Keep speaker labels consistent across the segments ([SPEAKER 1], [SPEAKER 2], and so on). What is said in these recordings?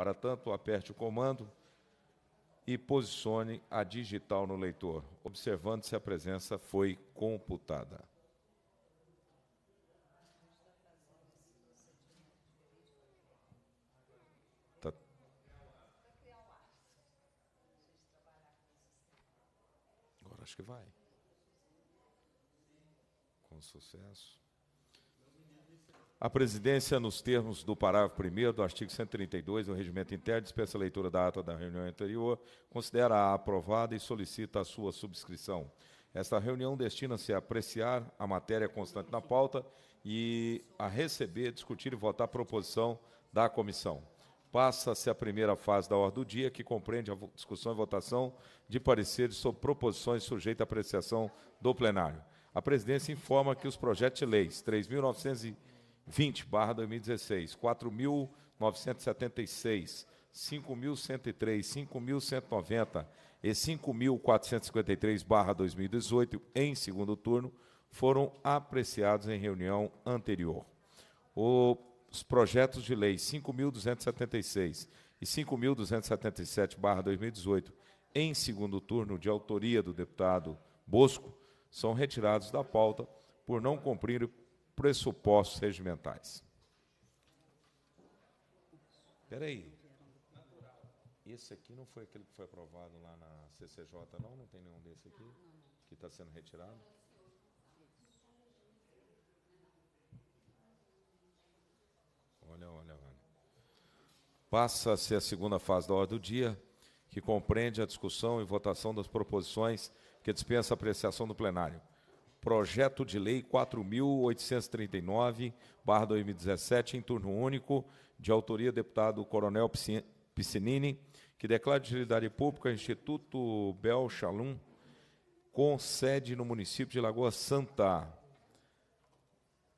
[SPEAKER 1] Para tanto, aperte o comando e posicione a digital no leitor, observando se a presença foi computada. Tá. Agora acho que vai. Com sucesso. A presidência, nos termos do parágrafo 1 do artigo 132 do Regimento Interno, dispensa a leitura da ata da reunião anterior, considera-a aprovada e solicita a sua subscrição. Esta reunião destina-se a apreciar a matéria constante na pauta e a receber, discutir e votar a proposição da comissão. Passa-se a primeira fase da ordem do dia, que compreende a discussão e votação de pareceres sobre proposições sujeitas à apreciação do plenário. A presidência informa que os projetos de leis 3.900 20, barra 2016, 4.976, 5.103, 5.190 e 5.453, barra 2018, em segundo turno, foram apreciados em reunião anterior. Os projetos de lei 5.276 e 5.277, barra 2018, em segundo turno, de autoria do deputado Bosco, são retirados da pauta por não cumprir pressupostos regimentais. Espera aí. Esse aqui não foi aquele que foi aprovado lá na CCJ, não? Não tem nenhum desse aqui? Que está sendo retirado? Olha, olha, olha. Passa-se a segunda fase da ordem do dia, que compreende a discussão e votação das proposições que dispensa a apreciação do plenário projeto de lei 4.839-2017, em turno único, de autoria do deputado Coronel Piscinini, que declara de utilidade pública Instituto Bel Shalom, com sede no município de Lagoa Santa,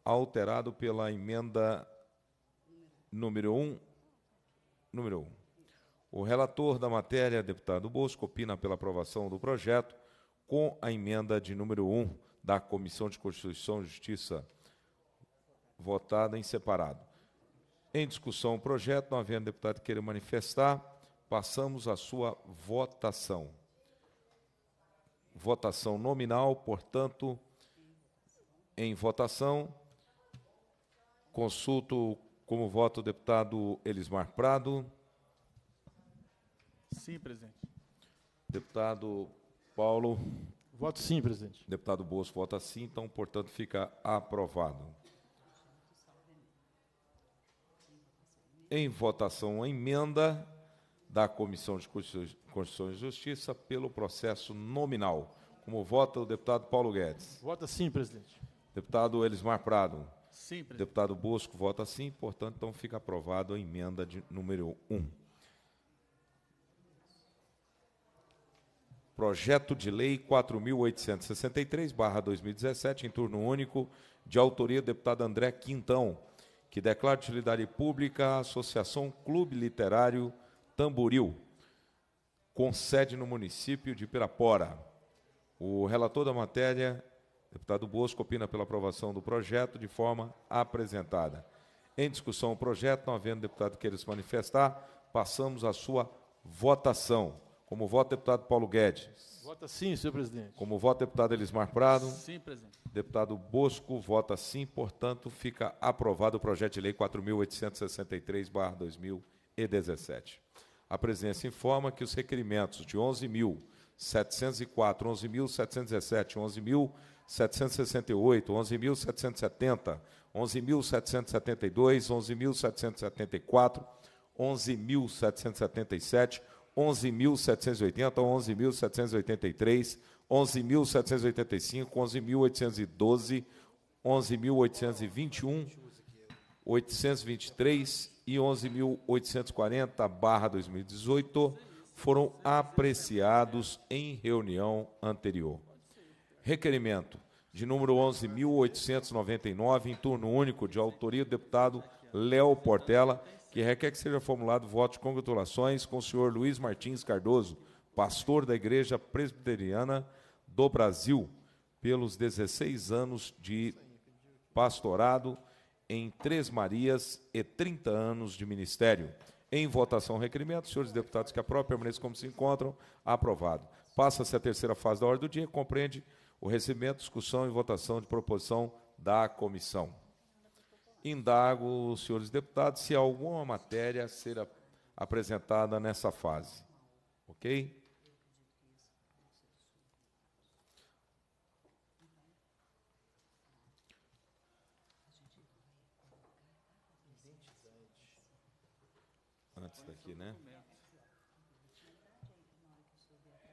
[SPEAKER 1] alterado pela emenda número 1. Número 1. O relator da matéria, deputado Bosco, opina pela aprovação do projeto com a emenda de número 1 da Comissão de Constituição e Justiça, votada em separado. Em discussão o projeto, não havendo deputado que queira manifestar, passamos à sua votação. Votação nominal, portanto, em votação, consulto como voto o deputado Elismar Prado. Sim, presidente. Deputado Paulo. Voto sim, presidente. Deputado bosco vota sim, então, portanto, fica aprovado. Em votação, a emenda da Comissão de Constituição e Justiça pelo processo nominal. Como vota o deputado Paulo Guedes? Vota sim, presidente. Deputado Elismar Prado? Sim, presidente. Deputado Bosco vota sim, portanto, então fica aprovado a emenda de número 1. Um. Projeto de Lei 4.863-2017, em turno único, de autoria do deputado André Quintão, que declara de utilidade pública a Associação Clube Literário Tamboril, com sede no município de Pirapora. O relator da matéria, deputado Bosco, opina pela aprovação do projeto de forma apresentada. Em discussão o projeto, não havendo deputado queira se manifestar, passamos à sua votação. Como voto, deputado Paulo Guedes. Vota sim, senhor presidente. Como vota, deputado Elismar Prado. Sim, presidente. Deputado Bosco vota sim, portanto, fica aprovado o projeto de lei 4.863-2017. A presidência informa que os requerimentos de 11.704, 11.717, 11.768, 11.770, 11.772, 11.774, 11.777, 11.780, 11.783, 11.785, 11.812, 11.821, 823 e 11.840 barra 2018 foram apreciados em reunião anterior. Requerimento de número 11.899, em turno único, de autoria do deputado Léo Portela, que requer que seja formulado voto de congratulações com o senhor Luiz Martins Cardoso, pastor da Igreja Presbiteriana do Brasil, pelos 16 anos de pastorado em Três Marias e 30 anos de ministério. Em votação, requerimento. Senhores deputados que aprovam, permaneçam como se encontram. Aprovado. Passa-se a terceira fase da ordem do dia, compreende o recebimento, discussão e votação de proposição da comissão indago os senhores deputados se alguma matéria será apresentada nessa fase. Ok? Antes daqui, né?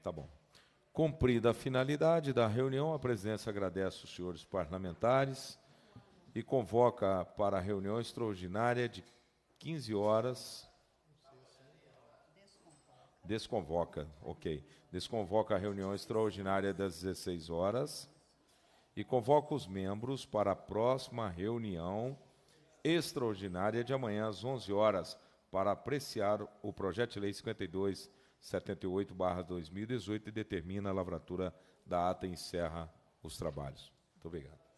[SPEAKER 1] Tá bom. Cumprida a finalidade da reunião, a presidência agradece os senhores parlamentares e convoca para a reunião extraordinária de 15 horas. Desconvoca, ok. Desconvoca a reunião extraordinária das 16 horas e convoca os membros para a próxima reunião extraordinária de amanhã às 11 horas para apreciar o projeto de lei 5278/2018 e determina a lavratura da ata e encerra os trabalhos. Muito obrigado.